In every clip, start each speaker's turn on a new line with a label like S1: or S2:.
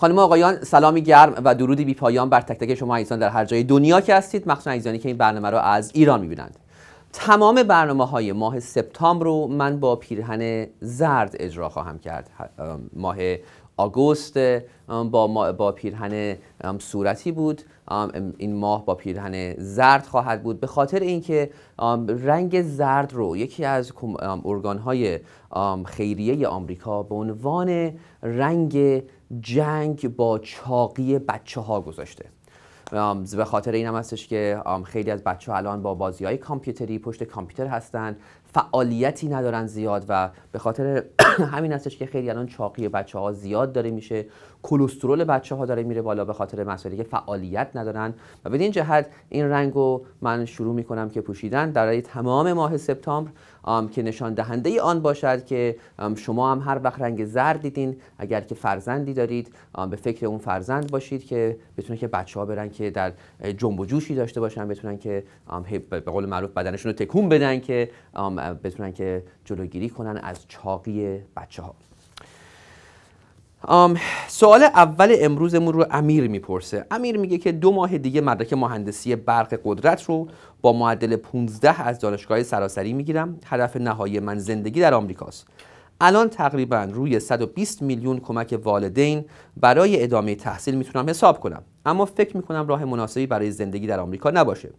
S1: خانم آقایان سلامی گرم و درودی بی پایان بر تک تک شما عزیزان در هر جای دنیا که هستید مخصوصا عزیزانی که این برنامه رو از ایران میبینند تمام برنامه های ماه سپتامبر رو من با پیرهن زرد اجرا خواهم کرد ماه آگوست با, با پیرهن صورتی بود این ماه با پیرهن زرد خواهد بود به خاطر اینکه رنگ زرد رو یکی از های خیریه آمریکا به عنوان رنگ جنگ با چاقی بچه ها گذاشته به خاطر این هم هستش که خیلی از بچه ها الان با بازی های کامپیوتری پشت کامپیوتر هستند. فعالیتی ندارن زیاد و به خاطر همین هستش که خیلی الان چاقی بچه ها زیاد داره میشه کلسترول بچه ها داره میره بالا به خاطر مسئله که فعالیت ندارن و به این جهت این رنگ رو من شروع میکنم که پوشیدن در تمام ماه سپتامبر که نشان دهنده آن باشد که شما هم هر وقت رنگ زرد دیدین اگر که فرزندی دارید به فکر اون فرزند باشید که بتونه که بچه ها برن که در جنب و جوشی داشته باشن بتونن که به قول معروف بدنشون رو تکون بدن که بتونن که جلوگیری کنن از چاقی بچه ها سوال اول امروزمون رو امیر میپرسه امیر میگه که دو ماه دیگه مدرک مهندسی برق قدرت رو با معدل 15 از دانشگاه سراسری میگیرم هدف نهایی من زندگی در آمریکاست الان تقریبا روی 120 میلیون کمک والدین برای ادامه تحصیل میتونم حساب کنم اما فکر میکنم راه مناسبی برای زندگی در آمریکا نباشه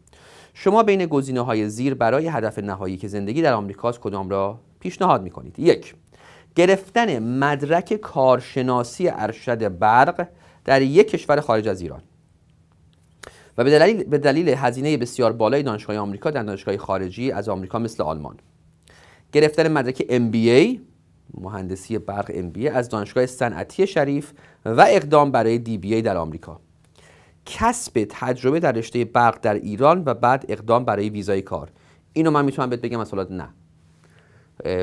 S1: شما بین گزینه های زیر برای هدف نهایی که زندگی در است کدام را پیشنهاد می کنید یک گرفتن مدرک کارشناسی ارشد برق در یک کشور خارج از ایران و به دلیل, به دلیل هزینه بسیار بالای دانشگاه آمریکا در دانشگاه خارجی از آمریکا مثل آلمان گرفتن مدرک MBA مهندسی برق MBA از دانشگاه صنعتی شریف و اقدام برای DBA در آمریکا کسب تجربه در رشته برق در ایران و بعد اقدام برای ویزای کار اینو من میتونم بهت بگم مثلا نه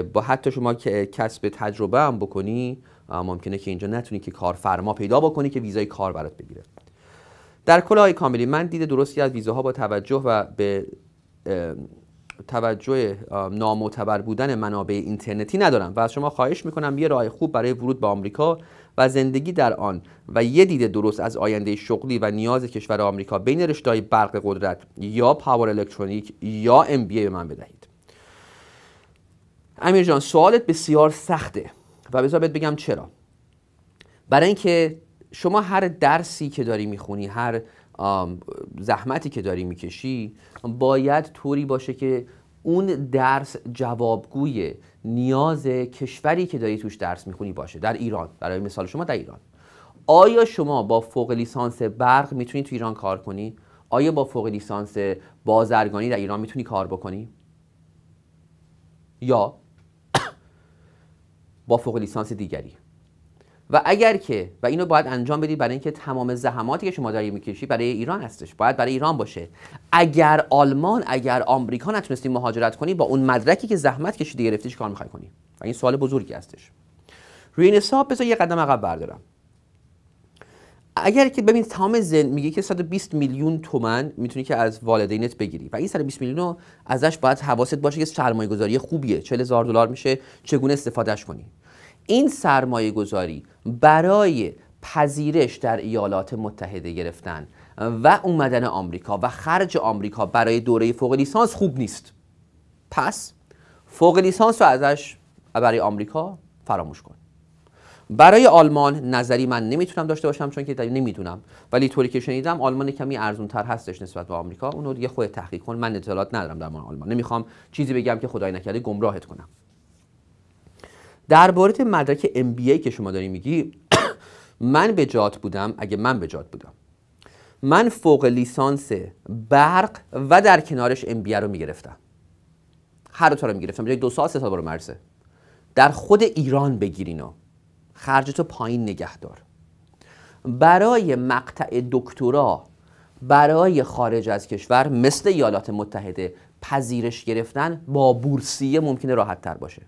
S1: با حتی شما که کسب تجربه هم بکنی ممکنه که اینجا نتونی که کارفرما پیدا بکنی که ویزای کار برات بگیره در کل های کاملی من دید درستی از ویزاها با توجه و به توجه نامعتبر بودن منابع اینترنتی ندارم و از شما خواهش میکنم یه راه خوب برای ورود به آمریکا و زندگی در آن و یه دید درست از آینده شغلی و نیاز کشور آمریکا بین رشتهای برق قدرت یا پاور الکترونیک یا ام بی به من بدهید امیر جان سوالت بسیار سخته و بذار بهت بگم چرا برای اینکه شما هر درسی که داری میخونی هر زحمتی که داری میکشی باید طوری باشه که اون درس جوابگوی نیاز کشوری که داری توش درس میخونی باشه در ایران برای مثال شما در ایران آیا شما با فوق لیسانس برق میتونی تو ایران کار کنی آیا با فوق لیسانس بازرگانی در ایران میتونی کار بکنی یا با فوق لیسانس دیگری و اگر که و اینو باید انجام بدید برای اینکه تمام زحماتی که شما داری میکشی برای ایران هستش باید برای ایران باشه اگر آلمان اگر آمریکا نتونستی مهاجرت کنی با اون مدرکی که زحمت کشیدی گرفتی کار میخوای کنی و این سوال بزرگی هستش روی این حساب بذار یه قدم عقب بردارم اگر که ببین تمام زن میگه که 120 میلیون تومن میتونی که از والدینت بگیری و این 120 میلیون ازش باید حواست باشه که سرمایه گذاری خوبیه 40 هزار دلار میشه چگونه استفادهش کنی این سرمایه گذاری برای پذیرش در ایالات متحده گرفتن و اومدن آمریکا و خرج آمریکا برای دوره فوق لیسانس خوب نیست پس فوق لیسانس رو ازش برای آمریکا فراموش کن برای آلمان نظری من نمیتونم داشته باشم چون که نمیدونم ولی طوری که شنیدم آلمان کمی ارزون تر هستش نسبت به آمریکا اونو دیگه خودت تحقیق کن من اطلاعات ندارم در آلمان نمیخوام چیزی بگم که خدای نکرده گمراهت کنم در مدرک ای که شما داری میگی من به جات بودم اگه من به جات بودم من فوق لیسانس برق و در کنارش ای رو میگرفتم هر دو تا رو میگرفتم یعنی دو سال سه سال برو در خود ایران بگیرینا خرجتو پایین نگه دار برای مقطع دکترا برای خارج از کشور مثل ایالات متحده پذیرش گرفتن با بورسیه ممکنه راحت تر باشه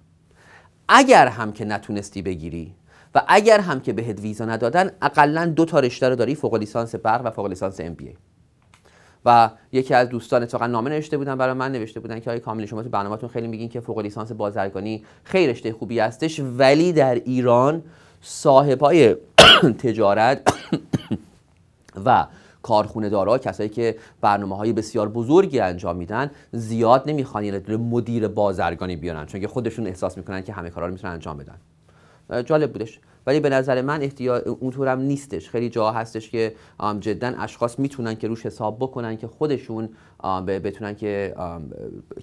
S1: اگر هم که نتونستی بگیری و اگر هم که بهت ویزا ندادن اقلا دو تا رشته رو داری فوق لیسانس برق و فوق لیسانس ام و یکی از دوستان اتفاقا نامه نوشته بودن برای من نوشته بودن که آقای کامل شما تو برنامهتون خیلی میگین که فوق لیسانس بازرگانی خیلی رشته خوبی هستش ولی در ایران صاحب تجارت و کارخونه دارا کسایی که برنامه های بسیار بزرگی انجام میدن زیاد نمیخوان یه مدیر بازرگانی بیارن چون که خودشون احساس میکنن که همه کارا رو میتونن انجام بدن جالب بودش ولی به نظر من احتیاج اونطورم نیستش خیلی جا هستش که جدا اشخاص میتونن که روش حساب بکنن که خودشون بتونن که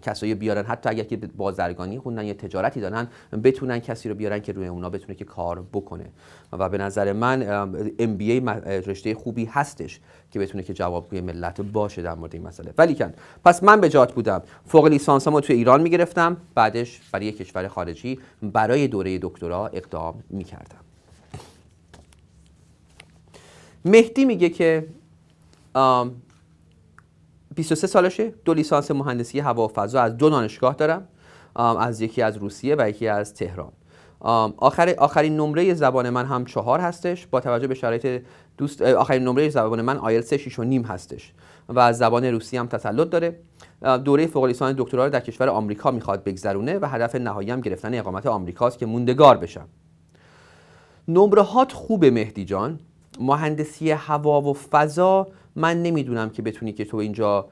S1: کسایی بیارن حتی اگر که بازرگانی خوندن یا تجارتی دارن بتونن کسی رو بیارن که روی اونا بتونه که کار بکنه و به نظر من MBA رشته خوبی هستش که بتونه که جوابگوی ملت باشه در مورد این مسئله ولیکن پس من به جات بودم فوق رو تو ایران میگرفتم بعدش برای کشور خارجی برای دوره دکترا اقدام میکردم مهدی میگه که 23 سالشه دو لیسانس مهندسی هوا و فضا از دو دانشگاه دارم از یکی از روسیه و یکی از تهران آخر آخرین نمره زبان من هم چهار هستش با توجه به شرایط دوست آخرین نمره زبان من آیلتس 6 و نیم هستش و زبان روسی هم تسلط داره دوره فوق لیسانس دکترا رو در کشور آمریکا میخواد بگذرونه و هدف نهایی هم گرفتن اقامت آمریکاست که موندگار بشم نمره هات خوبه مهدی جان مهندسی هوا و فضا من نمیدونم که بتونی که تو اینجا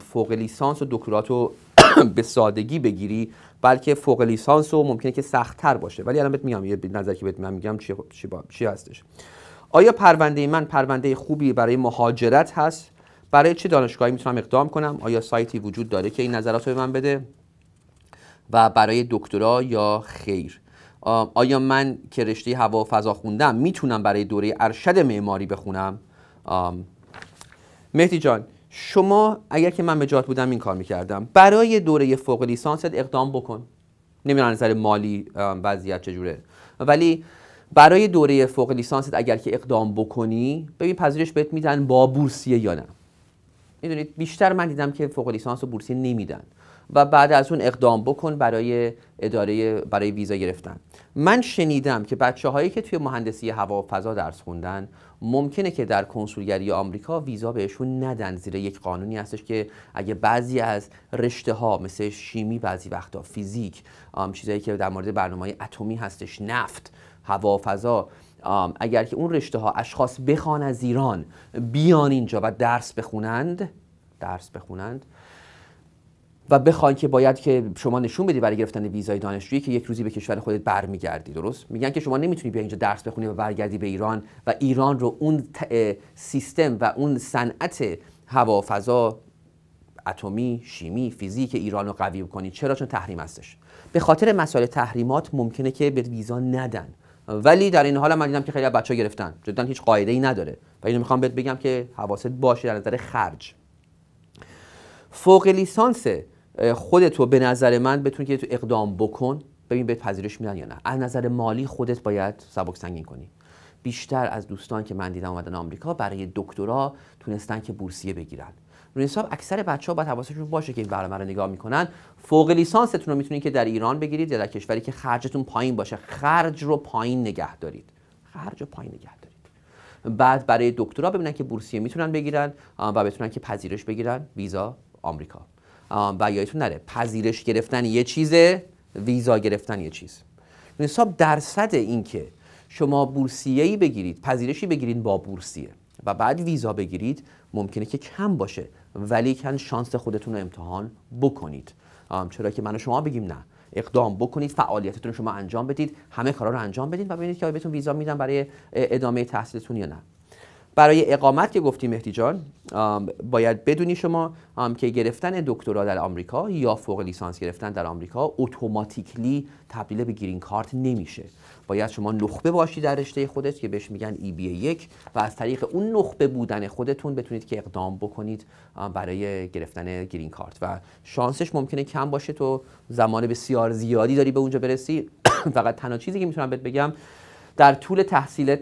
S1: فوق لیسانس و دکترات رو به سادگی بگیری بلکه فوق لیسانس رو ممکنه که سختتر باشه ولی الان بهت میگم یه نظر که بهت من میگم چی, چی, چی هستش آیا پرونده من پرونده خوبی برای مهاجرت هست برای چه دانشگاهی میتونم اقدام کنم آیا سایتی وجود داره که این نظرات رو به من بده و برای دکترا یا خیر آیا من که رشته هوا و فضا خوندم میتونم برای دوره ارشد معماری بخونم مهدی جان شما اگر که من به بودم این کار میکردم برای دوره فوق لیسانست اقدام بکن نمیدونم نظر مالی وضعیت چجوره ولی برای دوره فوق لیسانست اگر که اقدام بکنی ببین پذیرش بهت میدن با بورسیه یا نه میدونید بیشتر من دیدم که فوق لیسانس و بورسیه نمیدن و بعد از اون اقدام بکن برای اداره برای ویزا گرفتن من شنیدم که بچه هایی که توی مهندسی هوا و فضا درس خوندن ممکنه که در کنسولگری آمریکا ویزا بهشون ندن زیر یک قانونی هستش که اگه بعضی از رشته ها مثل شیمی بعضی وقتا فیزیک چیزهایی که در مورد برنامه اتمی هستش نفت هوا، فضا، اگر که اون رشته ها اشخاص بخوان از ایران بیان اینجا و درس بخونند درس بخونند و بخوان که باید که شما نشون بدی برای گرفتن ویزای دانشجویی که یک روزی به کشور خودت برمیگردی درست میگن که شما نمیتونی بیا اینجا درس بخونی و برگردی به ایران و ایران رو اون سیستم و اون صنعت هوافضا اتمی، شیمی، فیزیک ایران رو قوی کنی چرا چون تحریم هستش به خاطر مسائل تحریمات ممکنه که به ویزا ندن ولی در این حال من دیدم که خیلی بچه گرفتن جدا هیچ قاعده ای نداره و اینو میخوام بهت بگم که حواست باشه در نظر خرج فوق لیسانس خودت رو به نظر من بتون که تو اقدام بکن ببین بهت پذیرش میدن یا نه از نظر مالی خودت باید سبک سنگین کنی بیشتر از دوستان که من دیدم اومدن آمریکا برای دکترا تونستن که بورسیه بگیرن روی حساب اکثر بچه ها باید حواسشون باشه که این برنامه نگاه میکنن فوق لیسانستون رو میتونید که در ایران بگیرید یا در کشوری که خرجتون پایین باشه خرج رو پایین نگه دارید خرج رو پایین نگه دارید بعد برای دکترا ببینن که بورسیه میتونن بگیرن و بتونن که پذیرش بگیرن ویزا آمریکا و یادتون نره پذیرش گرفتن یه چیزه ویزا گرفتن یه چیز یعنی حساب درصد اینکه شما بورسیه ای بگیرید پذیرشی بگیرید با بورسیه و بعد ویزا بگیرید ممکنه که کم باشه ولی کن شانس خودتون رو امتحان بکنید چرا که من و شما بگیم نه اقدام بکنید فعالیتتون رو شما انجام بدید همه کارا رو انجام بدید و ببینید که آیا بهتون ویزا میدن برای ادامه تحصیلتون یا نه برای اقامت که گفتیم مهدی جان باید بدونی شما که گرفتن دکترا در آمریکا یا فوق لیسانس گرفتن در آمریکا اتوماتیکلی تبدیل به گرین کارت نمیشه باید شما نخبه باشی در رشته خودت که بهش میگن ای e بی یک و از طریق اون نخبه بودن خودتون بتونید که اقدام بکنید برای گرفتن گرین کارت و شانسش ممکنه کم باشه تو زمان بسیار زیادی داری به اونجا برسی فقط تنها چیزی که میتونم بهت بگم در طول تحصیلت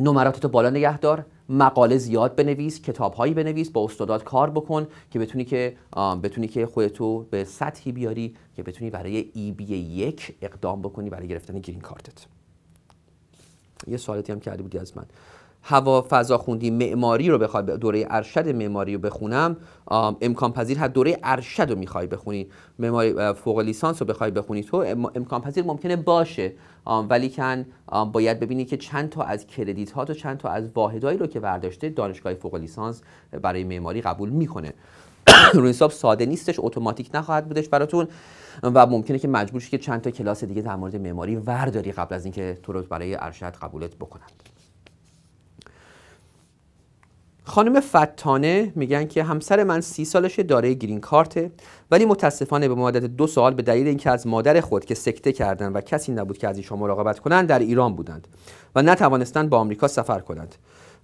S1: نمراتت بالا نگه دار مقاله زیاد بنویس کتابهایی بنویس با استادات کار بکن که بتونی که بتونی که خودتو به سطحی بیاری که بتونی برای ای e بی یک اقدام بکنی برای گرفتن گرین کارتت یه سوالی هم کرده بودی از من هوا فضا خوندی معماری رو بخوای دوره ارشد معماری رو بخونم امکان پذیر هر دوره ارشد رو میخوای بخونی معماری فوق لیسانس رو بخوای بخونی تو امکان پذیر ممکنه باشه ولی کن باید ببینید که چند تا از کردیت ها و چند تا از واحدهایی رو که برداشته دانشگاه فوق لیسانس برای معماری قبول میکنه روی حساب ساده نیستش اتوماتیک نخواهد بودش براتون و ممکنه که مجبور که چند تا کلاس دیگه در مورد معماری ورداری قبل از اینکه تو رو برای ارشد قبولت بکنند خانم فتانه میگن که همسر من سی سالش داره گرین کارته ولی متاسفانه به مدت دو سال به دلیل اینکه از مادر خود که سکته کردن و کسی نبود که از ایشان مراقبت کنند در ایران بودند و نتوانستند با آمریکا سفر کنند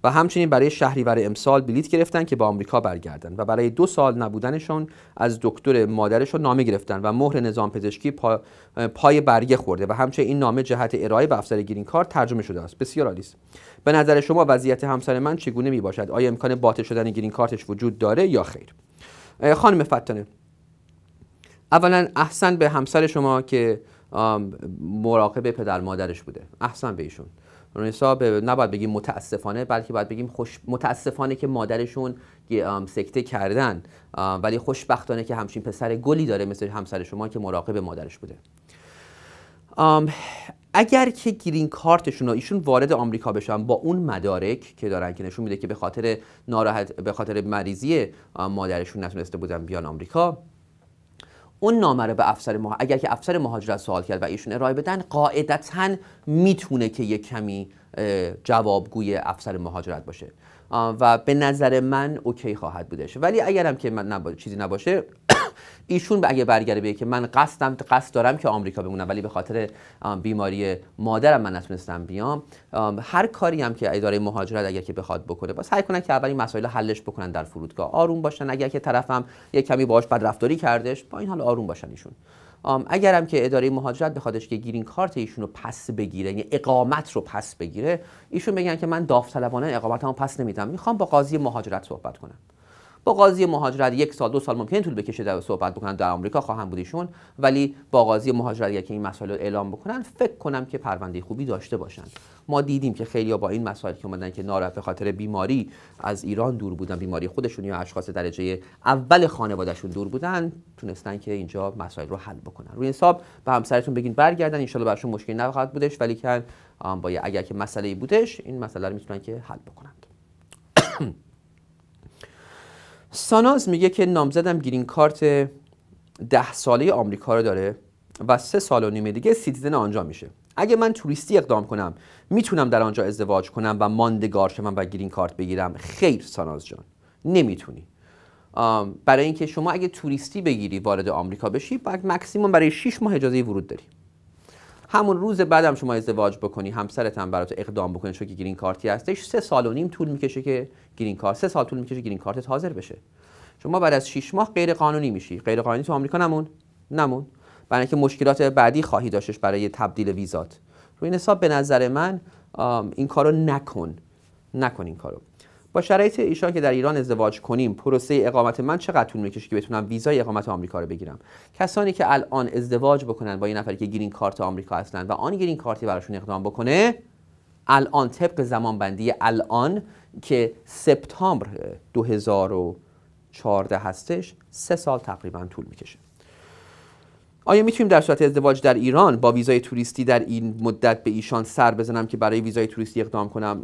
S1: و همچنین برای شهریور امسال بلیت گرفتن که به آمریکا برگردن و برای دو سال نبودنشون از دکتر مادرشون نامه گرفتن و مهر نظام پزشکی پای برگه خورده و همچنین این نامه جهت ارائه به افسر گرین کارت ترجمه شده است بسیار عالی به نظر شما وضعیت همسر من چگونه می باشد آیا امکان باطل شدن گرین کارتش وجود داره یا خیر خانم فتانه اولا احسن به همسر شما که مراقب پدر مادرش بوده احسن به ایشون یعنی حساب نباید بگیم متاسفانه بلکه باید بگیم خوش متاسفانه که مادرشون سکته کردن ولی خوشبختانه که همچین پسر گلی داره مثل همسر شما که مراقب مادرش بوده اگر که گرین کارتشون ایشون وارد آمریکا بشن با اون مدارک که دارن که نشون میده که به خاطر ناراحت به خاطر مریضی مادرشون نتونسته بودن بیان آمریکا اون نامه رو به افسر مهاجرت اگر که افسر مهاجرت سوال کرد و ایشون ارائه بدن قاعدتا میتونه که یک کمی جوابگوی افسر مهاجرت باشه و به نظر من اوکی خواهد بودش ولی اگرم که من چیزی نباشه ایشون اگه برگره بگه که من قصدم قصد دارم که آمریکا بمونم ولی به خاطر بیماری مادرم من نتونستم بیام هر کاری هم که اداره مهاجرت اگر که بخواد بکنه با سعی کنن که اول این مسائل حلش بکنن در فرودگاه آروم باشن اگر که طرفم یه کمی باهاش بدرفتاری کردش با این حال آروم باشن ایشون اگرم که اداره مهاجرت بخوادش که گیرین کارت ایشون رو پس بگیره یعنی اقامت رو پس بگیره ایشون بگن که من داوطلبانه اقامتمو پس نمیدم میخوام با قاضی مهاجرت صحبت کنم با قاضی مهاجرت یک سال دو سال ممکن طول بکشه در صحبت بکنن در آمریکا خواهم بودیشون ولی با قاضی مهاجرت که این مسائل رو اعلام بکنن فکر کنم که پرونده خوبی داشته باشن ما دیدیم که خیلی با این مسائل که اومدن که ناراحت خاطر بیماری از ایران دور بودن بیماری خودشون یا اشخاص درجه اول خانوادهشون دور بودن تونستن که اینجا مسائل رو حل بکنن روی حساب به همسرتون بگین برگردن ان براشون مشکل نخواهد بودش ولی که با اگر که مسئله بودش این مسئله رو میتونن که حل بکنند ساناز میگه که نامزدم گرین کارت ده ساله آمریکا رو داره و سه سال و نیمه دیگه سیتیزن آنجا میشه اگه من توریستی اقدام کنم میتونم در آنجا ازدواج کنم و ماندگار شوم و گرین کارت بگیرم خیر ساناز جان نمیتونی برای اینکه شما اگه توریستی بگیری وارد آمریکا بشی بعد مکسیموم برای 6 ماه اجازه ورود داری همون روز بعدم شما ازدواج بکنی همسرت هم برات اقدام بکنه چون که گرین کارتی هستش سه سال و نیم طول میکشه که گرین کارت سه سال طول میکشه گرین کارتت حاضر بشه شما بعد از 6 ماه غیر قانونی میشی غیر قانونی تو آمریکا نمون نمون برای اینکه مشکلات بعدی خواهی داشتش برای تبدیل ویزات روی این حساب به نظر من این کارو نکن نکن این کارو با شرایط ایشان که در ایران ازدواج کنیم پروسه اقامت من چقدر طول میکشه که بتونم ویزای اقامت آمریکا رو بگیرم کسانی که الان ازدواج بکنن با یه نفری که گرین کارت آمریکا هستن و آن گرین کارتی براشون اقدام بکنه الان طبق زمان بندی الان که سپتامبر 2014 هستش سه سال تقریبا طول میکشه آیا میتونیم در صورت ازدواج در ایران با ویزای توریستی در این مدت به ایشان سر بزنم که برای ویزای توریستی اقدام کنم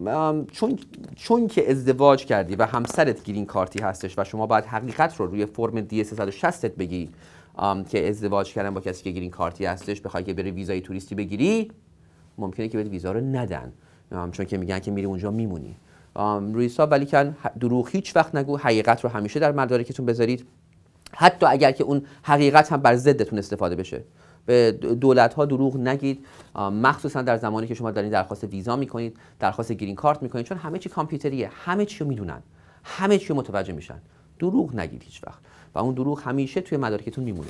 S1: چون چون که ازدواج کردی و همسرت گرین کارتی هستش و شما باید حقیقت رو روی فرم دی 360 بگی که ازدواج کردن با کسی که گرین کارتی هستش بخوای که بری ویزای توریستی بگیری ممکنه که بهت ویزا رو ندن چون که میگن که میری اونجا میمونی ولی ولیکن دروغ هیچ وقت نگو حقیقت رو همیشه در مدارکتون بذارید حتی اگر که اون حقیقت هم بر ضدتون استفاده بشه به دولت ها دروغ نگید مخصوصا در زمانی که شما دارین درخواست ویزا میکنید درخواست گرین کارت میکنید چون همه چی کامپیوتریه همه چی میدونن همه چی متوجه میشن دروغ نگید هیچ وقت و اون دروغ همیشه توی مدارکتون میمونه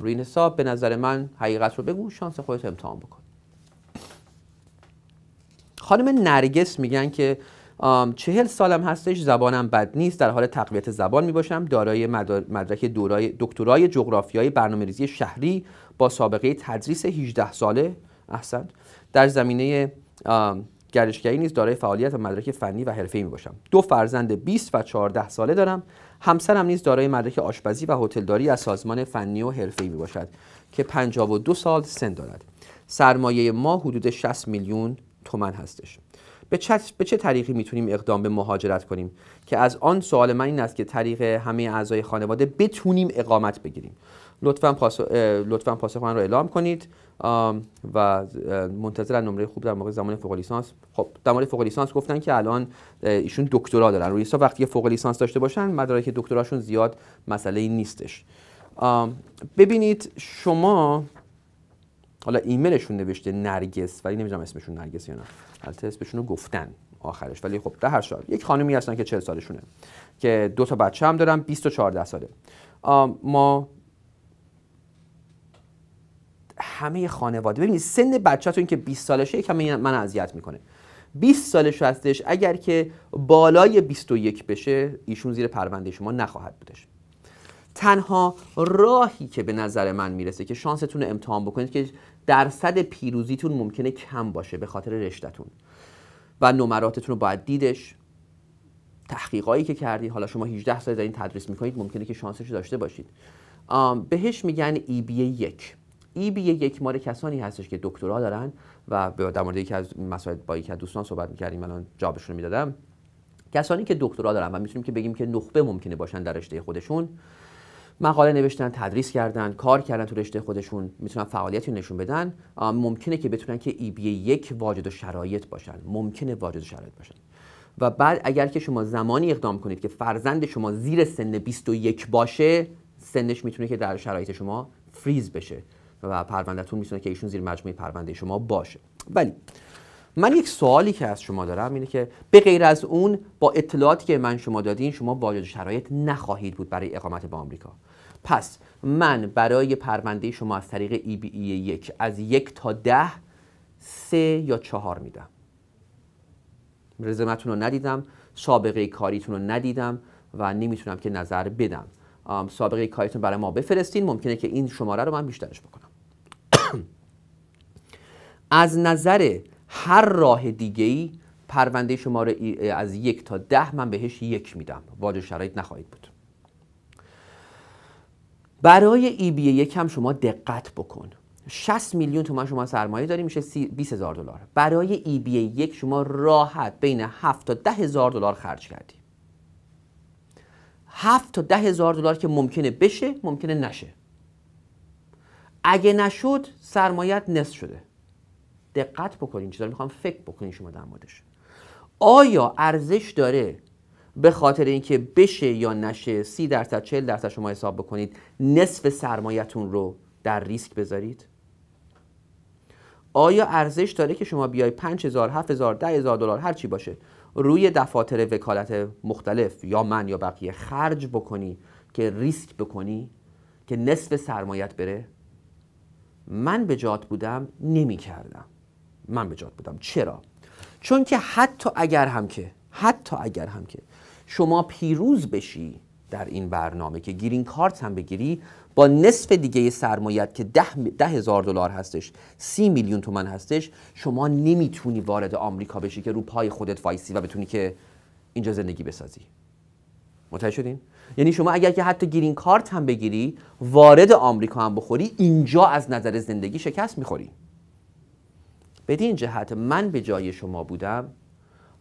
S1: روی این حساب به نظر من حقیقت رو بگو شانس خودت امتحان بکن خانم نرگس میگن که چهل سالم هستش زبانم بد نیست در حال تقویت زبان می باشم دارای مدرک دورای دکترای جغرافیای ریزی شهری با سابقه تدریس 18 ساله احسنت در زمینه گردشگری نیز دارای فعالیت و مدرک فنی و حرفه‌ای می باشم دو فرزند 20 و 14 ساله دارم همسرم نیز دارای مدرک آشپزی و هتلداری از سازمان فنی و حرفه‌ای می باشد که 52 سال سن دارد سرمایه ما حدود 60 میلیون تومن هستش به چه, به چه طریقی میتونیم اقدام به مهاجرت کنیم که از آن سوال من این است که طریق همه اعضای خانواده بتونیم اقامت بگیریم لطفا پاسخ من رو اعلام کنید و منتظر نمره خوب در موقع زمان فوق لیسانس خب در مورد فوق لیسانس گفتن که الان ایشون دکترا دارن حساب وقتی فوق لیسانس داشته باشن مدارک دکتراشون زیاد مسئله نیستش ببینید شما حالا ایمیلشون نوشته نرگس ولی نمیدونم اسمشون نرگس یا نه البته اسمشون رو گفتن آخرش ولی خب ده هر شب یک خانمی هستن که 40 سالشونه که دو تا بچه هم دارن 20 و 14 ساله ما همه خانواده ببینید سن بچه‌تون که 20 سالشه یکم من اذیت میکنه 20 سالش هستش اگر که بالای 21 بشه ایشون زیر پرونده شما نخواهد بودش تنها راهی که به نظر من میرسه که شانستون رو امتحان بکنید که درصد پیروزیتون ممکنه کم باشه به خاطر رشتهتون و نمراتتون رو باید دیدش تحقیقایی که کردی حالا شما 18 سال این تدریس میکنید ممکنه که شانسش داشته باشید بهش میگن ای e بی یک ای e بی یک مال کسانی هستش که دکترا دارن و در مورد یکی از مسائل با یکی از دوستان صحبت میکردیم الان جوابشون میدادم کسانی که دکترا دارن و میتونیم که بگیم که نخبه ممکنه باشن در رشته خودشون مقاله نوشتن تدریس کردن کار کردن تو رشته خودشون میتونن فعالیتی نشون بدن ممکنه که بتونن که ای بی یک واجد و شرایط باشن ممکنه واجد و شرایط باشن و بعد اگر که شما زمانی اقدام کنید که فرزند شما زیر سن 21 باشه سنش میتونه که در شرایط شما فریز بشه و پروندهتون میتونه که ایشون زیر مجموعه پرونده شما باشه ولی من یک سوالی که از شما دارم اینه که به غیر از اون با اطلاعاتی که من شما دادین شما واجد شرایط نخواهید بود برای اقامت با آمریکا پس من برای پرونده شما از طریق ای بی ای یک از یک تا ده سه یا چهار میدم رزومتون رو ندیدم سابقه کاریتون رو ندیدم و نمیتونم که نظر بدم سابقه کاریتون برای ما بفرستین ممکنه که این شماره رو من بیشترش بکنم از نظر هر راه دیگه ای پرونده شما رو از یک تا ده من بهش یک میدم واجه شرایط نخواهید بود برای ای بی یک هم شما دقت بکن 60 میلیون تومان شما سرمایه داری میشه 20 هزار دلار برای ای بی یک شما راحت بین 7 تا 10 هزار دلار خرج کردی 7 تا 10 هزار دلار که ممکنه بشه ممکنه نشه اگه نشد سرمایت نصف شده دقت بکنین چیزا میخوام فکر بکنین شما در موردش آیا ارزش داره به خاطر اینکه بشه یا نشه سی درصد چل درصد شما حساب بکنید نصف سرمایتون رو در ریسک بذارید آیا ارزش داره که شما بیای 5000 7000 10000 دلار هر چی باشه روی دفاتر وکالت مختلف یا من یا بقیه خرج بکنی که ریسک بکنی که نصف سرمایت بره من به جات بودم نمی کردم من به جات بودم چرا چون که حتی اگر هم که حتی اگر هم که شما پیروز بشی در این برنامه که گیرین کارت هم بگیری با نصف دیگه سرمایت که ده, هزار دلار هستش سی میلیون تومن هستش شما نمیتونی وارد آمریکا بشی که رو پای خودت وایسی و بتونی که اینجا زندگی بسازی متوجه شدین یعنی شما اگر که حتی گیرین کارت هم بگیری وارد آمریکا هم بخوری اینجا از نظر زندگی شکست میخوری بدین جهت من به جای شما بودم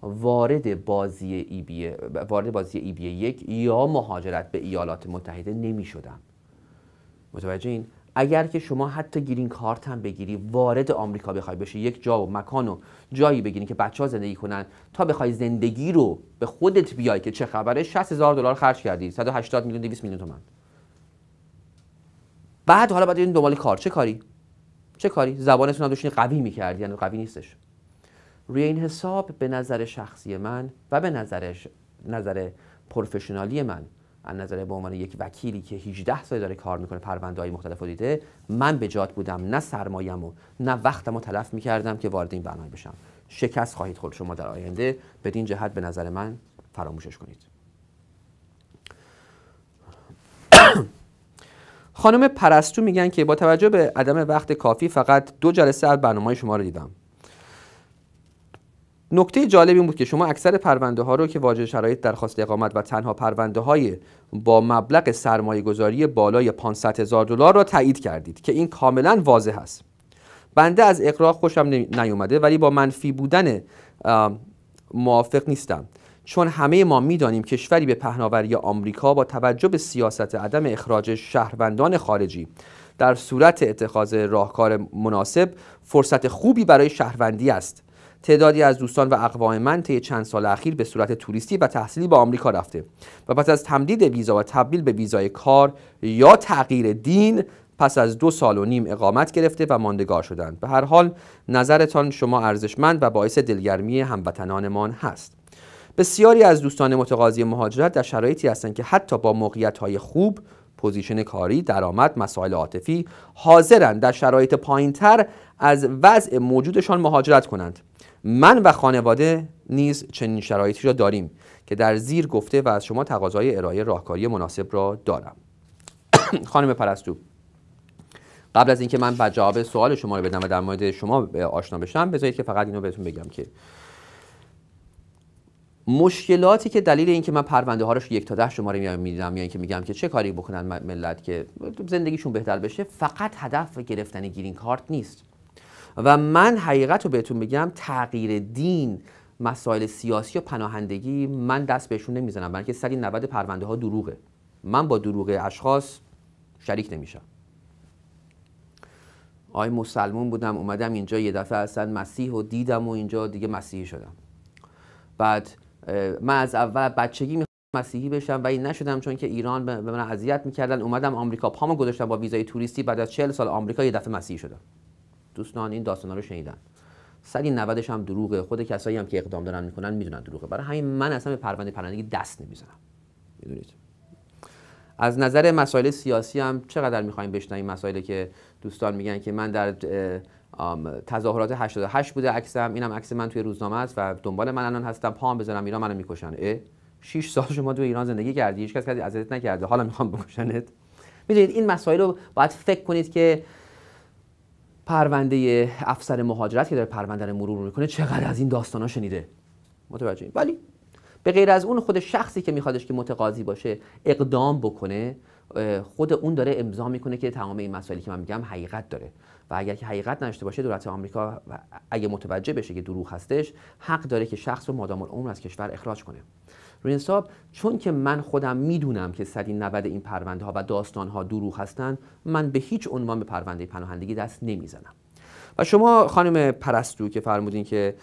S1: وارد بازی ای وارد بازی ای یک یا مهاجرت به ایالات متحده نمی شدم متوجه این اگر که شما حتی گرین کارت هم بگیری وارد آمریکا بخوای بشی یک جا و مکان و جایی بگیری که بچه ها زندگی کنن تا بخوای زندگی رو به خودت بیای که چه خبره 60 هزار دلار خرج کردی 180 میلیون 200 میلیون تومن بعد حالا بعد این دنبال کار چه کاری چه کاری زبانتون هم داشتین قوی میکردی یعنی قوی نیستش روی این حساب به نظر شخصی من و به نظر, ش... نظر پروفشنالی من از نظر به عنوان یک وکیلی که 18 سال داره کار میکنه پرونده های مختلف دیده من به جات بودم نه سرمایم و نه وقتم رو تلف میکردم که وارد این برنامه بشم شکست خواهید خورد شما در آینده بدین جهت به نظر من فراموشش کنید خانم پرستو میگن که با توجه به عدم وقت کافی فقط دو جلسه از برنامه شما رو دیدم نکته جالب این بود که شما اکثر پرونده ها رو که واجد شرایط درخواست اقامت و تنها پرونده های با مبلغ سرمایه گذاری بالای 500 هزار دلار را تایید کردید که این کاملا واضح است بنده از اقراق خوشم نیومده ولی با منفی بودن موافق نیستم چون همه ما میدانیم کشوری به پهناوری آمریکا با توجه به سیاست عدم اخراج شهروندان خارجی در صورت اتخاذ راهکار مناسب فرصت خوبی برای شهروندی است تعدادی از دوستان و اقوام من طی چند سال اخیر به صورت توریستی و تحصیلی به آمریکا رفته و پس از تمدید ویزا و تبدیل به ویزای کار یا تغییر دین پس از دو سال و نیم اقامت گرفته و ماندگار شدند به هر حال نظرتان شما ارزشمند و باعث دلگرمی هموطنانمان هست بسیاری از دوستان متقاضی مهاجرت در شرایطی هستند که حتی با موقعیت‌های خوب پوزیشن کاری، درآمد، مسائل عاطفی حاضرند در شرایط پایینتر از وضع موجودشان مهاجرت کنند. من و خانواده نیز چنین شرایطی را داریم که در زیر گفته و از شما تقاضای ارائه راهکاری مناسب را دارم خانم پرستو قبل از اینکه من بعد جواب سوال شما رو بدم و در مورد شما آشنا بشم بذارید که فقط اینو بهتون بگم که مشکلاتی که دلیل اینکه من پرونده ها رو یک تا ده شماره میدم یا یعنی اینکه میگم که چه کاری بکنن ملت که زندگیشون بهتر بشه فقط هدف گرفتن گرین کارت نیست و من حقیقت رو بهتون بگم تغییر دین مسائل سیاسی و پناهندگی من دست بهشون نمیزنم بلکه سری 90 پرونده ها دروغه من با دروغ اشخاص شریک نمیشم آی مسلمون بودم اومدم اینجا یه دفعه اصلا مسیح و دیدم و اینجا دیگه مسیحی شدم بعد من از اول بچگی می مسیحی بشم و این نشدم چون که ایران به من اذیت میکردن اومدم آمریکا پامو گذاشتم با ویزای توریستی بعد از 40 سال آمریکا یه دفعه مسیحی شدم دوستان این داستانا رو شنیدن صدی 90 هم دروغه خود کسایی هم که اقدام دارن میکنن میدونن دروغه برای همین من اصلا به پرونده پرندگی دست نمیزنم میدونید از نظر مسائل سیاسی هم چقدر میخوایم این مسائلی که دوستان میگن که من در تظاهرات 88 بوده عکسم اینم عکس من توی روزنامه است و دنبال من الان هستم پام بزنم ایران منو میکشن 6 سال شما تو ایران زندگی کردی هیچ کس کسی ازت نکرده حالا میخوام بکشنت میدونید این مسائل رو باید فکر کنید که پرونده افسر مهاجرت که داره پرونده رو مرور میکنه چقدر از این ها شنیده متوجه ولی به غیر از اون خود شخصی که میخوادش که متقاضی باشه اقدام بکنه خود اون داره امضا میکنه که تمام این مسائلی که من میگم حقیقت داره و اگر که حقیقت نشته باشه دولت آمریکا اگه متوجه بشه که دروغ هستش حق داره که شخص رو مادام العمر از کشور اخراج کنه روی چون که من خودم میدونم که 190 این پرونده ها و داستان ها دروغ هستند من به هیچ عنوان به پرونده پناهندگی دست نمیزنم و شما خانم پرستو که فرمودین که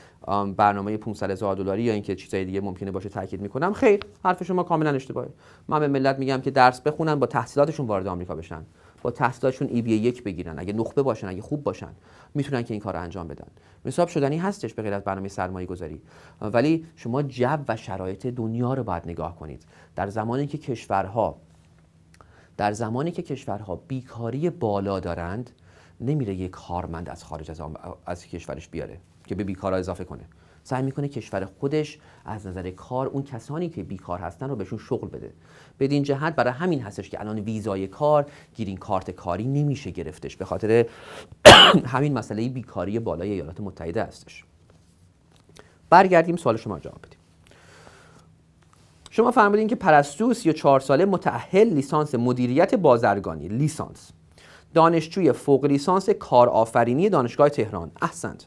S1: برنامه 500 هزار دلاری یا اینکه چیزای دیگه ممکنه باشه تاکید میکنم خیر حرف شما کاملا اشتباهه من به ملت میگم که درس بخونن با تحصیلاتشون وارد آمریکا بشن با تحصیلاتشون ای بی یک بگیرن اگه نخبه باشن اگه خوب باشن میتونن که این کار رو انجام بدن حساب شدنی هستش به غیر از برنامه سرمایه گذاری ولی شما جو و شرایط دنیا رو باید نگاه کنید در زمانی که کشورها در زمانی که کشورها بیکاری بالا دارند نمیره یک کارمند از خارج از, از کشورش بیاره که به بیکارا اضافه کنه سعی میکنه کشور خودش از نظر کار اون کسانی که بیکار هستن رو بهشون شغل بده بدین جهت برای همین هستش که الان ویزای کار گیرین کارت کاری نمیشه گرفتش به خاطر همین مسئله بیکاری بالای ایالات متحده هستش برگردیم سوال شما جواب بدیم شما فرمودین که پرستو 34 ساله متأهل لیسانس مدیریت بازرگانی لیسانس دانشجوی فوق لیسانس کارآفرینی دانشگاه تهران احسنت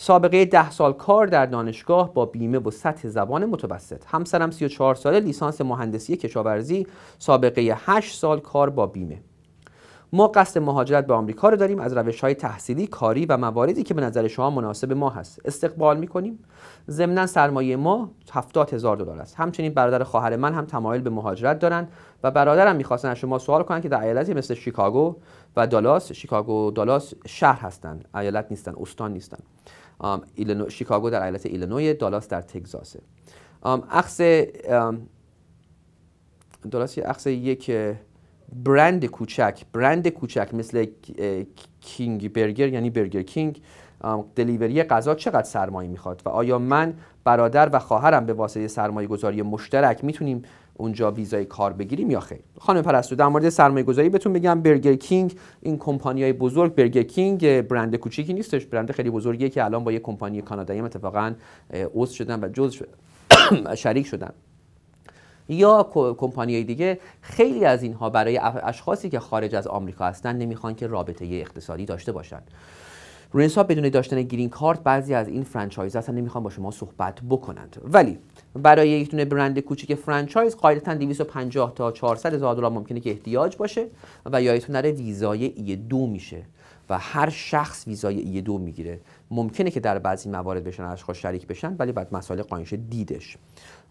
S1: سابقه ده سال کار در دانشگاه با بیمه و سطح زبان متوسط همسرم 34 ساله لیسانس مهندسی کشاورزی سابقه 8 سال کار با بیمه ما قصد مهاجرت به آمریکا رو داریم از روش های تحصیلی کاری و مواردی که به نظر شما مناسب ما هست استقبال کنیم. ضمنا سرمایه ما هفتاد هزار دلار است همچنین برادر خواهر من هم تمایل به مهاجرت دارند و برادرم میخواستن از شما سوال کنن که در ایالتی مثل شیکاگو و دالاس شیکاگو دالاس شهر هستند ایالت نیستن استان نیستن شیکاگو در ایالت ایلینوی دالاس در تگزاس. اخص دالاس اخص یک برند کوچک برند کوچک مثل کینگ برگر یعنی برگر کینگ دلیوری غذا چقدر سرمایه میخواد و آیا من برادر و خواهرم به واسطه سرمایه گذاری مشترک میتونیم اونجا ویزای کار بگیریم یا خیر خانم پرستو در مورد سرمایه گذاری بهتون بگم برگر کینگ این کمپانی های بزرگ برگر کینگ برند کوچیکی نیستش برند خیلی بزرگیه که الان با یه کمپانی کانادایی اتفاقا عضو شدن و جز شریک شدن یا کمپانی دیگه خیلی از اینها برای اشخاصی که خارج از آمریکا هستن نمیخوان که رابطه اقتصادی داشته باشند رنسا بدون داشتن گرین کارت بعضی از این فرانچایز اصلا نمیخوان با شما صحبت بکنند ولی برای یک دونه برند کوچیک فرانچایز قاعدتا 250 تا 400 هزار دلار ممکنه که احتیاج باشه و یادتون نره ویزای ای دو میشه و هر شخص ویزای ای دو میگیره ممکنه که در بعضی موارد بشن اشخاص شریک بشن ولی بعد مسائل قانونی دیدش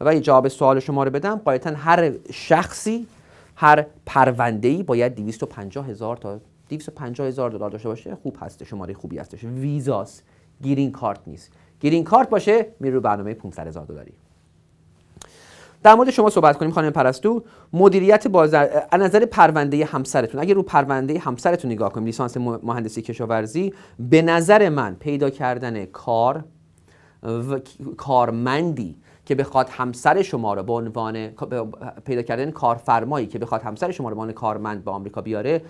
S1: و جواب سوال شما رو بدم قاعدتا هر شخصی هر پرونده ای باید 250 هزار تا 250 هزار دلار داشته باشه خوب هست شماره خوبی هستش ویزاس گیرین کارت نیست گیرین کارت باشه میره رو برنامه 500 هزار دلاری در مورد شما صحبت کنیم خانم پرستو مدیریت بازر نظر پرونده همسرتون اگر رو پرونده همسرتون نگاه کنیم لیسانس مهندسی کشاورزی به نظر من پیدا کردن کار کارمندی که بخواد همسر شما رو به عنوان پیدا کردن کارفرمایی که بخواد همسر شما رو به عنوان کارمند به آمریکا بیاره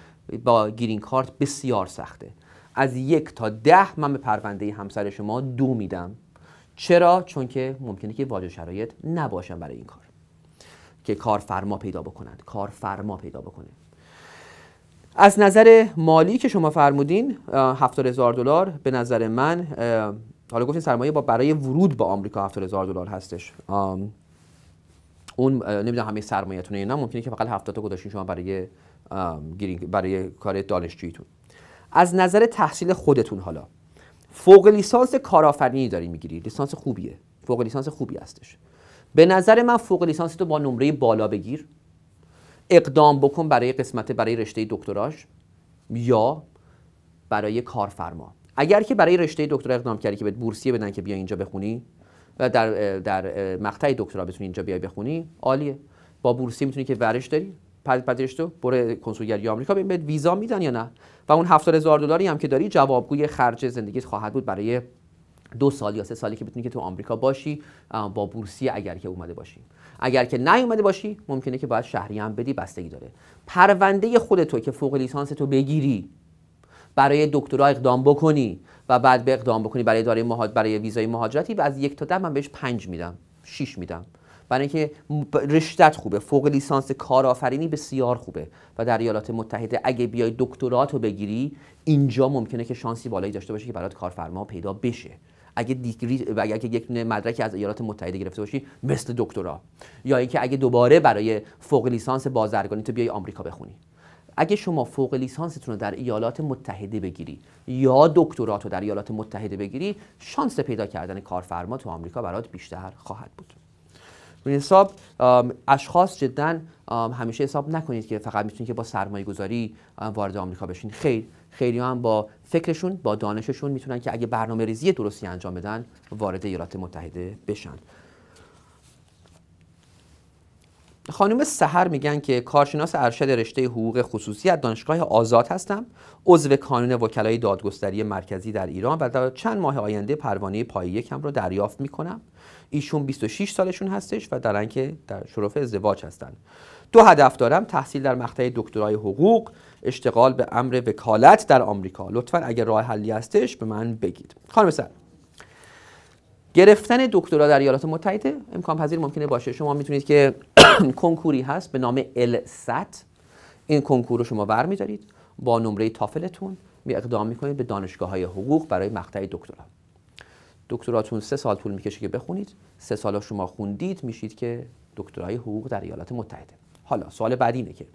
S1: با گرین کارت بسیار سخته از یک تا ده من به پرونده همسر شما دو میدم چرا چون که ممکنه که واجد شرایط نباشن برای این کار که کارفرما پیدا بکنند کارفرما پیدا بکنه از نظر مالی که شما فرمودین هفتار هزار دلار به نظر من حالا گفتین سرمایه با برای ورود به آمریکا هفتار هزار دلار هستش اون نمیدونم همه سرمایه‌تون نه ممکنه که فقط 70 تا شما برای برای کار دانشجوییتون از نظر تحصیل خودتون حالا فوق لیسانس کارآفرینی داری میگیری لیسانس خوبیه فوق لیسانس خوبی هستش به نظر من فوق لیسانس تو با نمره بالا بگیر اقدام بکن برای قسمت برای رشته دکتراش یا برای کارفرما اگر که برای رشته دکترا اقدام کردی که به بورسیه بدن که بیا اینجا بخونی و در در مقطع دکترا بتونی اینجا بیای بخونی عالیه با بورسیه میتونی که ورش داری تو بره کنسولگری آمریکا ببین بهت ویزا میدن یا نه و اون 70000 دلاری هم که داری جوابگوی خرج زندگیت خواهد بود برای دو سال یا سه سالی که بتونی که تو آمریکا باشی با بورسی اگر که اومده باشی اگر که نیومده باشی ممکنه که باید شهری هم بدی بستگی داره پرونده خود که فوق لیسانس تو بگیری برای دکترا اقدام بکنی و بعد به اقدام بکنی برای اداره مهاجرت برای ویزای مهاجرتی و از یک تا ده من بهش پنج میدم 6 میدم برای اینکه رشتت خوبه فوق لیسانس کارآفرینی بسیار خوبه و در ایالات متحده اگه بیای دکترات رو بگیری اینجا ممکنه که شانسی بالایی داشته باشه که برات کارفرما پیدا بشه اگه دیگری که یک مدرکی از ایالات متحده گرفته باشی مثل دکترا یا اینکه اگه دوباره برای فوق لیسانس بازرگانی تو بیای آمریکا بخونی اگه شما فوق لیسانستون رو در ایالات متحده بگیری یا دکترات رو در ایالات متحده بگیری شانس پیدا کردن کارفرما تو آمریکا برات بیشتر خواهد بود این حساب اشخاص جدا همیشه حساب نکنید که فقط میتونید که با سرمایه گذاری وارد آمریکا بشین خیر خیلی هم با فکرشون با دانششون میتونن که اگه برنامه ریزی درستی انجام بدن وارد ایالات متحده بشن خانم سحر میگن که کارشناس ارشد رشته حقوق خصوصی از دانشگاه آزاد هستم عضو کانون وکلای دادگستری مرکزی در ایران و در چند ماه آینده پروانه پایی یکم رو دریافت میکنم ایشون 26 سالشون هستش و در انکه در شرف ازدواج هستن دو هدف دارم تحصیل در مقطع دکترای حقوق اشتغال به امر وکالت در آمریکا لطفا اگر راه حلی هستش به من بگید خانم سر گرفتن دکترا در ایالات متحده امکان پذیر ممکنه باشه شما میتونید که کنکوری هست به نام الست. این کنکور رو شما برمیدارید با نمره تافلتون می اقدام میکنید به دانشگاه های حقوق برای مقطع دکترا دکتراتون سه سال طول میکشه که بخونید سه سال شما خوندید میشید که دکترای حقوق در ایالات متحده حالا سوال بعدی اینه که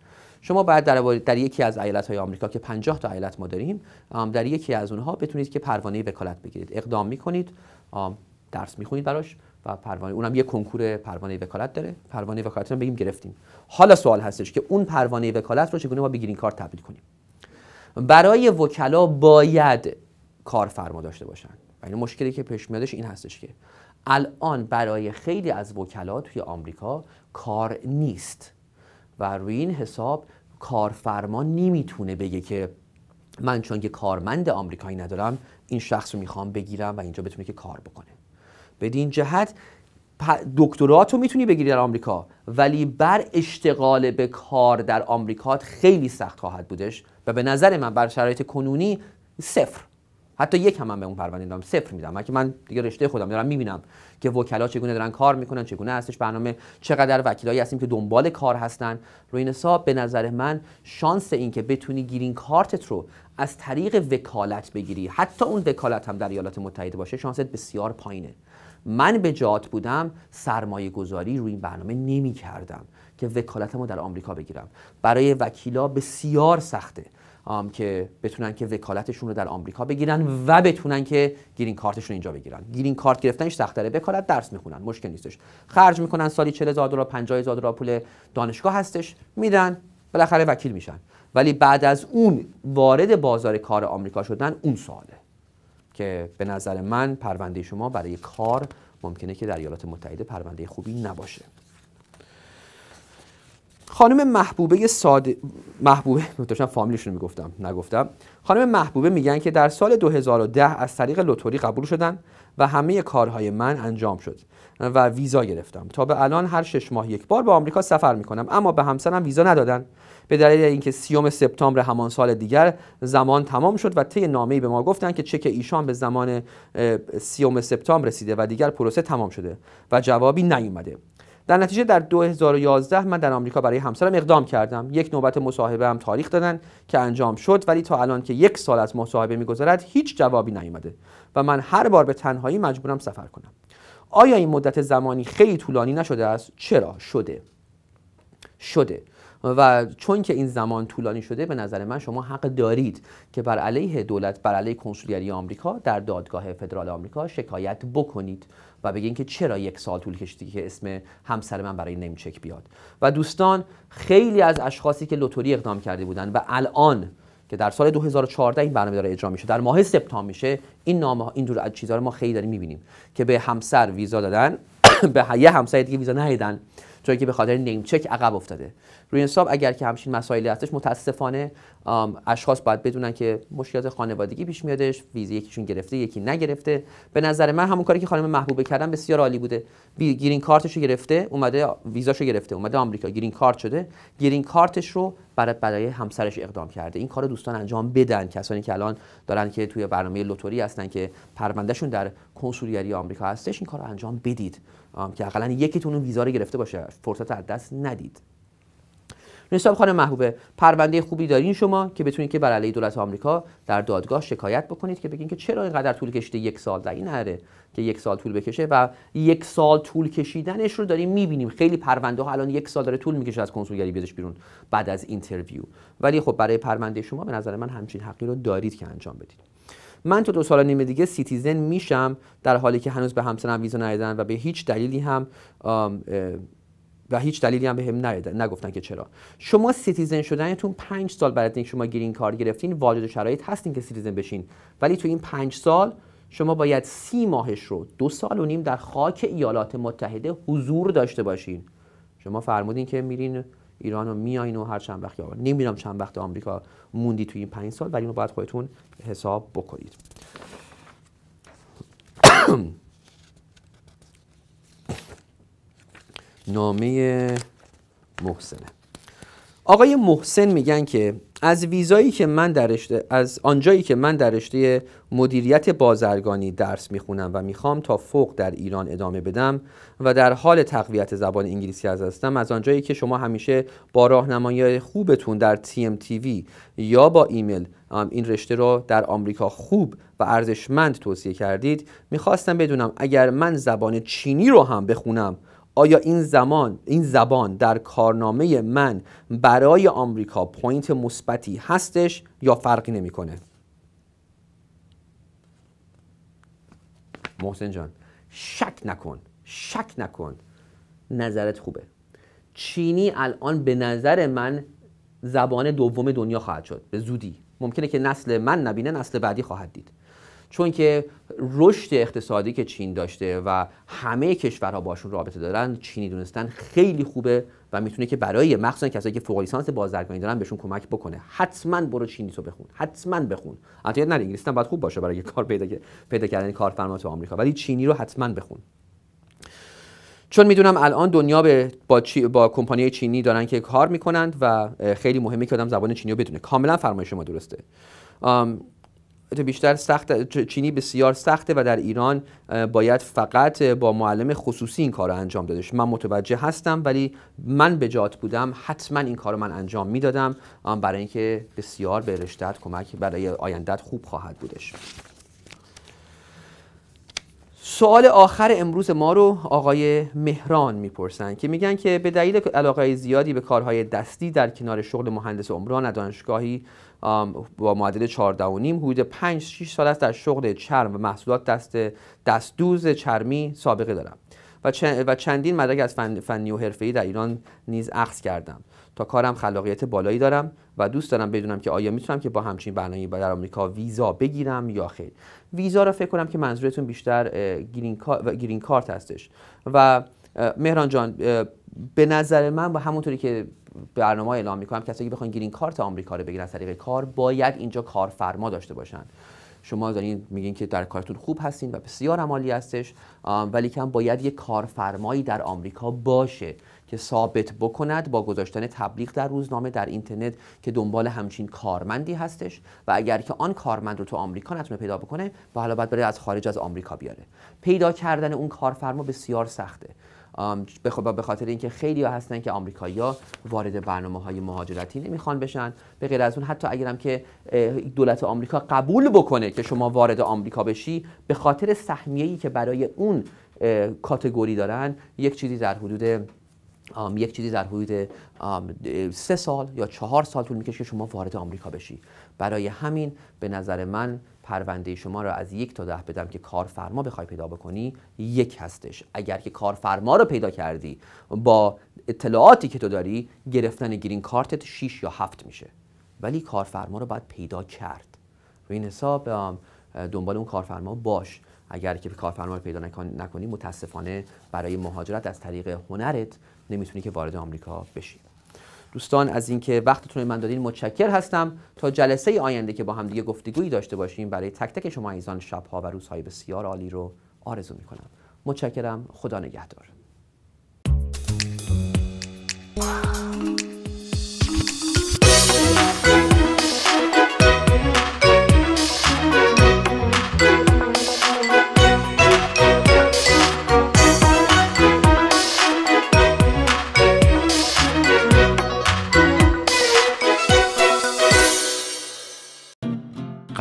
S1: شما بعد در, در یکی از ایالت های آمریکا که 50 تا ایالت ما داریم در یکی از اونها بتونید که پروانه وکالت بگیرید اقدام میکنید درس میخونید براش و پروانه اونم یه کنکور پروانه وکالت داره پروانه وکالت رو بگیم گرفتیم حالا سوال هستش که اون پروانه وکالت رو چگونه ما بگیرین کار تبدیل کنیم برای وکلا باید کارفرما داشته باشن یعنی مشکلی که پیش میادش این هستش که الان برای خیلی از وکلا توی آمریکا کار نیست و روی این حساب کارفرما نمیتونه بگه که من چون که کارمند آمریکایی ندارم این شخص رو میخوام بگیرم و اینجا بتونه که کار بکنه بدین جهت دکترات رو میتونی بگیری در آمریکا ولی بر اشتغال به کار در آمریکا خیلی سخت خواهد بودش و به نظر من بر شرایط کنونی صفر حتی یک هم هم به اون پرونده صفر میدم که من دیگه رشته خودم دارم میبینم که وکلا چگونه دارن کار میکنن چگونه هستش برنامه چقدر وکیلایی هستیم که دنبال کار هستن روی این حساب به نظر من شانس این که بتونی گیرین کارتت رو از طریق وکالت بگیری حتی اون وکالت هم در ایالات متحده باشه شانست بسیار پایینه من به جات بودم سرمایه گذاری روی این برنامه نمیکردم که وکالتم رو در آمریکا بگیرم برای وکیلا بسیار سخته که بتونن که وکالتشون رو در آمریکا بگیرن و بتونن که گرین کارتشون اینجا بگیرن گرین کارت گرفتنش تره وکالت درس میخونن مشکل نیستش خرج میکنن سالی 40000 دلار 50000 دلار پول دانشگاه هستش میدن بالاخره وکیل میشن ولی بعد از اون وارد بازار کار آمریکا شدن اون ساله که به نظر من پرونده شما برای کار ممکنه که در ایالات متحده پرونده خوبی نباشه خانم محبوبه ساده محبوبه داشتم فامیلشون میگفتم نگفتم خانم محبوبه میگن که در سال 2010 از طریق لوتوری قبول شدن و همه کارهای من انجام شد و ویزا گرفتم تا به الان هر شش ماه یک بار به آمریکا سفر میکنم اما به همسرم ویزا ندادن به دلیل اینکه سیوم سپتامبر همان سال دیگر زمان تمام شد و طی نامه‌ای به ما گفتن که چک ایشان به زمان سیوم سپتامبر رسیده و دیگر پروسه تمام شده و جوابی نیومده در نتیجه در 2011 من در آمریکا برای همسرم اقدام کردم یک نوبت مصاحبه هم تاریخ دادن که انجام شد ولی تا الان که یک سال از مصاحبه میگذرد هیچ جوابی نیامده و من هر بار به تنهایی مجبورم سفر کنم آیا این مدت زمانی خیلی طولانی نشده است چرا شده شده و چون که این زمان طولانی شده به نظر من شما حق دارید که بر علیه دولت بر علیه کنسولگری آمریکا در دادگاه فدرال آمریکا شکایت بکنید و بگین که چرا یک سال طول کشیدی که اسم همسر من برای نیم چک بیاد و دوستان خیلی از اشخاصی که لوتوری اقدام کرده بودن و الان که در سال 2014 این برنامه داره اجرا میشه در ماه سپتامبر میشه این نامه این دور از چیزا رو ما خیلی داریم میبینیم که به همسر ویزا دادن به یه همسایه دیگه ویزا ندادن چون که به خاطر نیم چک عقب افتاده روی حساب اگر که همچین مسائلی هستش متاسفانه اشخاص باید بدونن که مشکلات خانوادگی پیش میادش ویزه یکیشون گرفته یکی نگرفته به نظر من همون کاری که خانم محبوبه کردن بسیار عالی بوده گرین کارتش رو گرفته اومده رو گرفته اومده آمریکا گرین کارت شده گرین کارتش رو برای برای همسرش اقدام کرده این کار دوستان انجام بدن کسانی که الان دارن که توی برنامه لوتوری هستن که پروندهشون در کنسولگری آمریکا هستش این کار رو انجام بدید که حداقل یکیتون اون ویزا رو گرفته باشه فرصت از دست ندید نصاب خانم محبوبه پرونده خوبی دارین شما که بتونید که بر علیه دولت آمریکا در دادگاه شکایت بکنید که بگین که چرا اینقدر طول کشیده یک سال در این که یک سال طول بکشه و یک سال طول کشیدنش رو داریم میبینیم خیلی پرونده ها الان یک سال داره طول میکشه از کنسولگری بیادش بیرون بعد از اینترویو ولی خب برای پرونده شما به نظر من همچین حقی رو دارید که انجام بدید من تو دو سال نیم دیگه سیتیزن میشم در حالی که هنوز به همسرم ویزا ندادن و به هیچ دلیلی هم و هیچ دلیلی هم بهم نگفتن که چرا شما سیتیزن شدنتون 5 سال بعد اینکه شما گرین کار گرفتین واجد شرایط هستین که سیتیزن بشین ولی تو این 5 سال شما باید سی ماهش رو دو سال و نیم در خاک ایالات متحده حضور داشته باشین شما فرمودین که میرین ایران رو میایین و هر چند وقت یا نمیدونم چند وقت آمریکا موندی توی این پنج سال ولی اینو باید خودتون حساب بکنید نامه محسنه آقای محسن میگن که از ویزایی که من از آنجایی که من در رشته مدیریت بازرگانی درس میخونم و میخوام تا فوق در ایران ادامه بدم و در حال تقویت زبان انگلیسی از هستم از آنجایی که شما همیشه با راهنمایی خوبتون در TMTV یا با ایمیل این رشته را در آمریکا خوب و ارزشمند توصیه کردید میخواستم بدونم اگر من زبان چینی رو هم بخونم آیا این زمان این زبان در کارنامه من برای آمریکا پوینت مثبتی هستش یا فرقی نمیکنه محسن جان شک نکن شک نکن نظرت خوبه چینی الان به نظر من زبان دوم دنیا خواهد شد به زودی ممکنه که نسل من نبینه نسل بعدی خواهد دید چون که رشد اقتصادی که چین داشته و همه کشورها باشون رابطه دارن چینی دونستن خیلی خوبه و میتونه که برای مخصوصا کسایی که فوق لیسانس بازرگانی دارن بهشون کمک بکنه حتما برو چینی تو بخون حتما بخون البته یاد انگلیسی باید خوب باشه برای کار پیدا کردن کارفرما تو آمریکا ولی چینی رو حتما بخون چون میدونم الان دنیا با, با کمپانی چینی دارن که کار میکنند و خیلی مهمه که آدم زبان چینی بدونه کاملا فرمایش شما درسته بیشتر سخت چینی بسیار سخته و در ایران باید فقط با معلم خصوصی این کار رو انجام دادش من متوجه هستم ولی من به جات بودم حتما این کار رو من انجام میدادم برای اینکه بسیار به رشتت کمک برای آیندت خوب خواهد بودش سوال آخر امروز ما رو آقای مهران میپرسن که میگن که به دلیل علاقه زیادی به کارهای دستی در کنار شغل مهندس عمران دانشگاهی با معدل 14.5 و حدود 5 6 سال است در شغل چرم و محصولات دست دوز چرمی سابقه دارم و چندین مدرک از فنی و حرفه‌ای در ایران نیز اخذ کردم تا کارم خلاقیت بالایی دارم و دوست دارم بدونم که آیا میتونم که با همچین برنامه‌ای در آمریکا ویزا بگیرم یا خیر ویزا را فکر کنم که منظورتون بیشتر گرین, گرین کارت هستش و مهران جان به نظر من با همونطوری که برنامه اعلام میکنم کسایی که بخواین گرین کارت آمریکا رو بگیرن از طریق کار باید اینجا کارفرما داشته باشن شما دارین میگین که در کارتون خوب هستین و بسیار عمالی هستش ولی کم باید یه کارفرمایی در آمریکا باشه که ثابت بکند با گذاشتن تبلیغ در روزنامه در اینترنت که دنبال همچین کارمندی هستش و اگر که آن کارمند رو تو آمریکا نتونه پیدا بکنه و حالا باید بره از خارج از آمریکا بیاره پیدا کردن اون کارفرما بسیار سخته خب- به خاطر اینکه خیلی ها هستن که آمریکایی‌ها وارد برنامه های مهاجرتی نمیخوان بشن به غیر از اون حتی اگرم که دولت آمریکا قبول بکنه که شما وارد آمریکا بشی به خاطر سهمیه‌ای که برای اون کاتگوری دارن یک چیزی در حدود یک چیزی در حدود سه سال یا چهار سال طول میکشه که شما وارد آمریکا بشی برای همین به نظر من پرونده شما را از یک تا ده بدم که کارفرما بخوای پیدا بکنی یک هستش اگر که کارفرما رو پیدا کردی با اطلاعاتی که تو داری گرفتن گرین کارتت 6 یا هفت میشه ولی کارفرما رو باید پیدا کرد و این حساب دنبال اون کارفرما باش اگر که کارفرما رو پیدا نکنی متاسفانه برای مهاجرت از طریق هنرت نمیتونی که وارد آمریکا بشی دوستان از اینکه وقتتون من دادین متشکر هستم تا جلسه ای آینده که با هم دیگه گفتگویی داشته باشیم برای تک تک شما ایزان شبها و روزهای بسیار عالی رو آرزو میکنم متشکرم خدا نگهدار